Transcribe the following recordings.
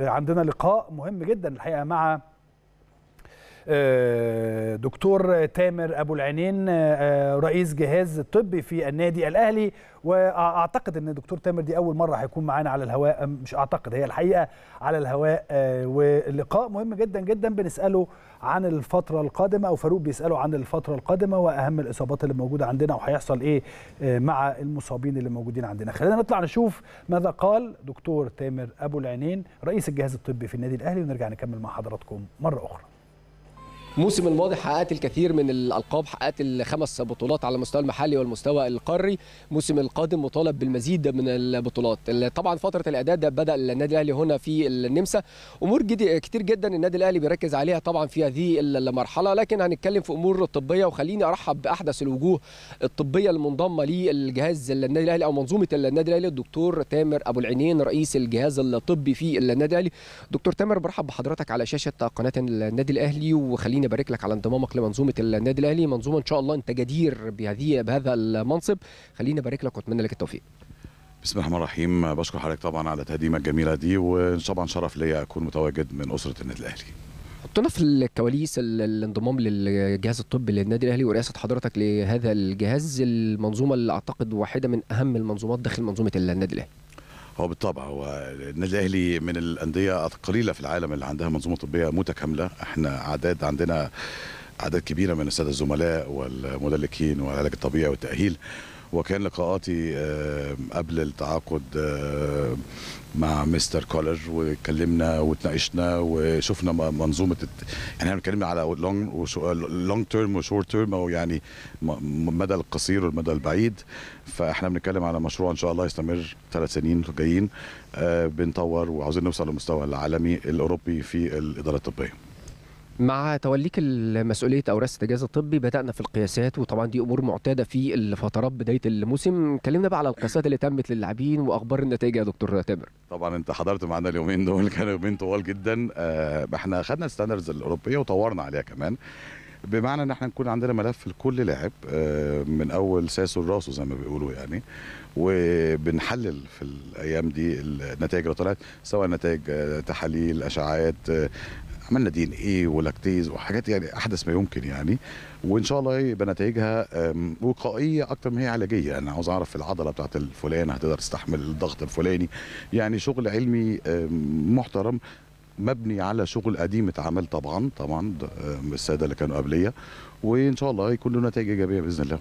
عندنا لقاء مهم جدا الحقيقه مع آه، دكتور تامر ابو العينين آه، آه، رئيس جهاز الطبي في النادي الاهلي واعتقد ان دكتور تامر دي اول مره هيكون معانا على الهواء مش اعتقد هي الحقيقه على الهواء ولقاء مهم جدا جدا بنساله عن الفتره القادمه او فاروق بيساله عن الفتره القادمه واهم الاصابات اللي موجوده عندنا وهيحصل ايه مع المصابين اللي موجودين عندنا خلينا نطلع نشوف ماذا قال دكتور تامر ابو العينين رئيس الجهاز الطبي في النادي الاهلي ونرجع نكمل مع حضراتكم مره اخرى الموسم الماضي حققت الكثير من الالقاب حققت الخمس بطولات على المستوى المحلي والمستوى القاري الموسم القادم مطالب بالمزيد من البطولات طبعا فتره الاعداد بدا النادي الاهلي هنا في النمسا امور جدي كتير جدا النادي الاهلي بيركز عليها طبعا في هذه المرحله لكن هنتكلم في امور طبيه وخليني ارحب باحدث الوجوه الطبيه المنضمه للجهاز النادي الاهلي او منظومه النادي الاهلي الدكتور تامر ابو العينين رئيس الجهاز الطبي في النادي الاهلي دكتور تامر برحب بحضرتك على شاشه قناه النادي الاهلي وخليني ابارك لك على انضمامك لمنظومه النادي الاهلي منظومه ان شاء الله انت جدير بهذه بهذا المنصب خليني ابارك لك واتمنى لك التوفيق بسم الله الرحمن الرحيم بشكر حضرتك طبعا على التقديمه الجميله دي وطبعا شرف ليا اكون متواجد من اسره النادي الاهلي حطنا في الكواليس الانضمام للجهاز الطبي للنادي الاهلي ورئاسه حضرتك لهذا الجهاز المنظومه اللي اعتقد واحده من اهم المنظومات داخل منظومه النادي الاهلي هو بالطبع هو النادي الاهلي من الانديه القليله في العالم اللي عندها منظومه طبيه متكامله احنا اعداد عندنا اعداد كبيره من الساده الزملاء والمدلكين والعلاج الطبيعي والتاهيل وكان لقاءاتي قبل التعاقد مع مستر كولر واتكلمنا واتناقشنا وشفنا منظومه يعني احنا بنتكلم على لونج لونج تيرم وشورت تيرم او يعني المدى القصير والمدى البعيد فاحنا بنتكلم على مشروع ان شاء الله يستمر ثلاث سنين جايين بنطور وعاوزين نوصل للمستوى العالمي الاوروبي في الاداره الطبيه مع توليك أو اوراس الجهاز الطبي بدانا في القياسات وطبعا دي امور معتاده في الفترات بدايه الموسم كلمنا بقى على القياسات اللي تمت للاعبين واخبار النتائج يا دكتور تامر طبعا انت حضرت معانا اليومين دول كانوا يومين طوال جدا آه احنا خدنا الستاندرز الاوروبيه وطورنا عليها كمان بمعنى ان احنا نكون عندنا ملف لكل لاعب آه، من اول ساسه لراسه زي ما بيقولوا يعني وبنحلل في الايام دي النتائج اللي طلعت سواء نتائج آه، تحاليل اشعاعات آه، عملنا دي ان ايه ولاكتيز وحاجات يعني احدث ما يمكن يعني وان شاء الله يبقى إيه نتائجها وقائيه اكتر ما هي علاجيه انا عاوز اعرف العضله بتاعت الفلان هتقدر تستحمل الضغط الفلاني يعني شغل علمي محترم مبني على شغل قديم اتعمل طبعا طبعا الساده اللي كانوا قبليه وان شاء الله يكون إيه له نتائج ايجابيه باذن الله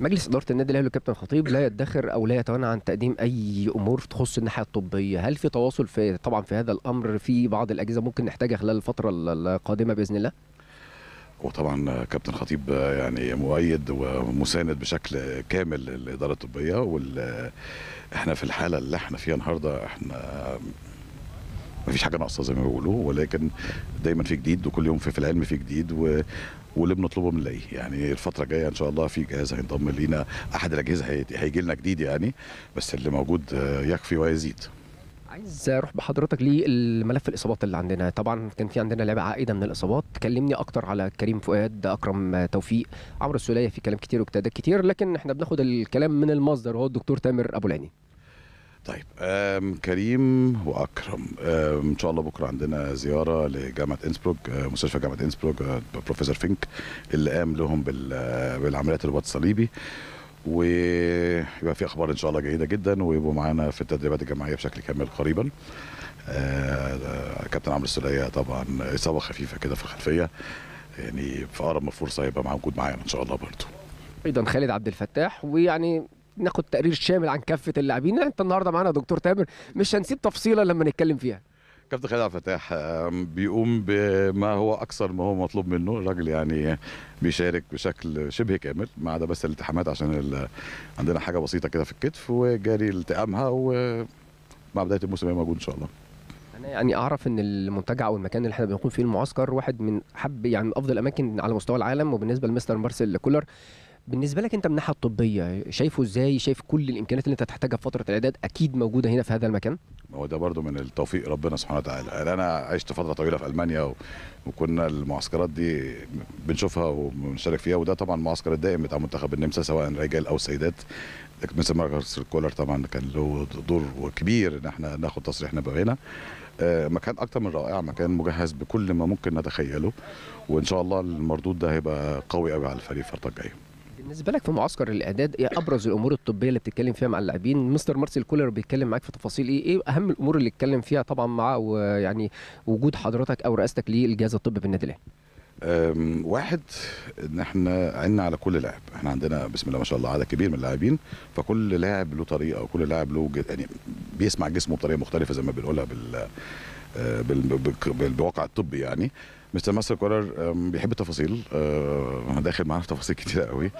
مجلس اداره النادي الاهلي وكابتن خطيب لا يدخر او لا يتوانى عن تقديم اي امور تخص الناحيه الطبيه هل في تواصل في طبعا في هذا الامر في بعض الاجهزه ممكن نحتاجها خلال الفتره القادمه باذن الله وطبعا كابتن خطيب يعني مؤيد ومساند بشكل كامل للاداره الطبيه وال احنا في الحاله اللي احنا فيها النهارده احنا مفيش حاجه ناقصه زي ما بيقولوا ولكن دايما في جديد وكل يوم في, في العلم في جديد و واللي بنطلبه بنلاقيه يعني الفتره الجايه ان شاء الله في جهاز هينضم لينا احد الاجهزه هيجي لنا جديد يعني بس اللي موجود يكفي ويزيد عايز اروح بحضرتك لملف الاصابات اللي عندنا طبعا كان في عندنا لعبه عائده من الاصابات كلمني اكتر على كريم فؤاد اكرم توفيق عمرو السوليه في كلام كتير واجتهادات كتير لكن احنا بناخد الكلام من المصدر وهو الدكتور تامر ابو العيني طيب كريم واكرم ان شاء الله بكره عندنا زياره لجامعه انسبروك آه، مستشفى جامعه انسبروك آه، بروفيسور فينك اللي قام لهم آه، بالعمليات الرباط الصليبي ويبقى في اخبار ان شاء الله جيده جدا ويبقوا معانا في التدريبات الجماعيه بشكل كامل قريبا كابتن عمرو السليه طبعا اصابه خفيفه كده في الخلفيه يعني في اقرب فرصه هيبقى موجود معانا ان شاء الله برضه ايضا خالد عبد الفتاح ويعني ناخد تقرير شامل عن كافه اللاعبين يعني انت النهارده معانا دكتور تامر مش هنسيب تفصيله لما نتكلم فيها كابتن خالد عبد الفتاح بيقوم بما هو اكثر ما هو مطلوب منه الراجل يعني بيشارك بشكل شبه كامل ما عدا بس الالتحامات عشان ال... عندنا حاجه بسيطه كده في الكتف وجاري التئامها ومع بدايه الموسم هي موجود ان شاء الله انا يعني اعرف ان المنتجع او المكان اللي احنا بنقوم فيه المعسكر واحد من حب يعني افضل الاماكن على مستوى العالم وبالنسبه لمستر مارسيل كولر بالنسبه لك انت من الناحيه الطبيه شايفه ازاي شايف كل الامكانيات اللي انت تحتاجها في فتره الاعداد اكيد موجوده هنا في هذا المكان هو ده برضو من التوفيق ربنا سبحانه وتعالى يعني انا عشت فتره طويله في المانيا و... وكنا المعسكرات دي بنشوفها وبنشارك فيها وده طبعا المعسكر الدائم بتاع منتخب النمسا سواء رجال او سيدات مثل ماركس كولر طبعا كان له دور كبير ان احنا ناخد تصريح نبقى هنا آه، مكان اكتر من رائع مكان مجهز بكل ما ممكن نتخيله وان شاء الله المردود ده هيبقى قوي قوي على الفريق الفتره الجايه بالنسبه لك في معسكر الاعداد ايه ابرز الامور الطبيه اللي بتتكلم فيها مع اللاعبين مستر مارسيل كولر بيتكلم معاك في تفاصيل ايه ايه اهم الامور اللي اتكلم فيها طبعا مع يعني وجود حضرتك او رئاستك للجهاز الطبي في النادي الاهلي واحد ان احنا عنا على كل لاعب احنا عندنا بسم الله ما شاء الله عدد كبير من اللاعبين فكل لاعب له طريقه وكل لاعب له يعني بيسمع جسمه بطريقه مختلفه زي ما بنقولها بال آه، بالواقع الطبي يعني مستر ماستر كولر بيحب التفاصيل آه، داخل معانا في تفاصيل كتير قوي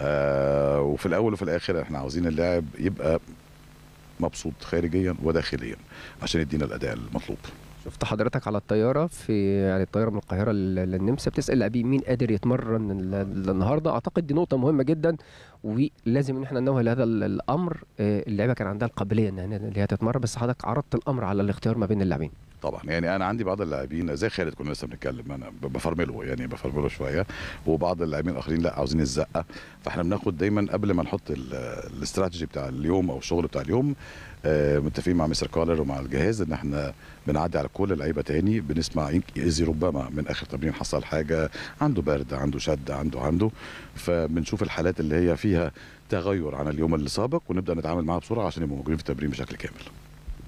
آه، وفي الاول وفي الاخر احنا عاوزين اللاعب يبقى مبسوط خارجيا وداخليا عشان يدينا الاداء المطلوب شفت حضرتك على الطياره في يعني الطياره من القاهره للنمسا بتسال ابي مين قادر يتمرن النهارده اعتقد دي نقطه مهمه جدا ولازم ان احنا ننوه لهذا الامر اللعيبه كان عندها القابليه ان هي تتمرن بس حضرتك عرضت الامر على الاختيار ما بين اللاعبين طبعا يعني انا عندي بعض اللاعبين زي خالد كنا لسه بنتكلم انا بفرمله يعني بفرمله شويه وبعض اللاعبين الاخرين لا عاوزين الزقه فاحنا بناخد دايما قبل ما نحط الاستراتيجي بتاع اليوم او الشغل بتاع اليوم آه، متفقين مع مستر كولر ومع الجهاز ان احنا بنعدي على كل اللعيبه تاني بنسمع ايزي ربما من اخر تمرين حصل حاجه عنده برد عنده شد عنده عنده فبنشوف الحالات اللي هي فيها تغير عن اليوم اللي سابق ونبدا نتعامل معاها بسرعه عشان يبقوا موجودين في التمرين بشكل كامل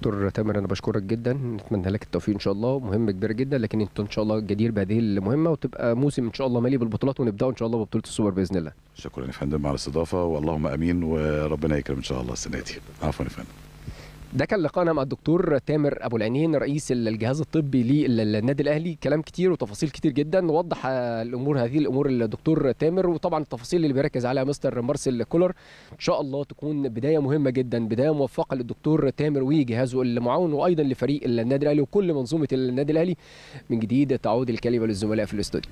دكتور تامر انا بشكرك جدا نتمنى لك التوفيق ان شاء الله مهمه كبيره جدا لكن انت ان شاء الله جدير بهذه المهمه وتبقى موسم ان شاء الله مليء بالبطولات ونبدا ان شاء الله ببطوله السوبر باذن الله شكرا يا فندم على الاستضافه واللهم امين وربنا يكرم ان شاء الله السنه دي عفوا يا فندم ده كان لقائنا مع الدكتور تامر ابو العينين رئيس الجهاز الطبي للنادي الاهلي كلام كتير وتفاصيل كتير جدا وضح الامور هذه الامور الدكتور تامر وطبعا التفاصيل اللي بيركز عليها مستر مارسيل كولر ان شاء الله تكون بدايه مهمه جدا بدايه موفقه للدكتور تامر وجهازه المعاون وايضا لفريق النادي الاهلي وكل منظومه النادي الاهلي من جديد تعود الكلمه للزملاء في الاستوديو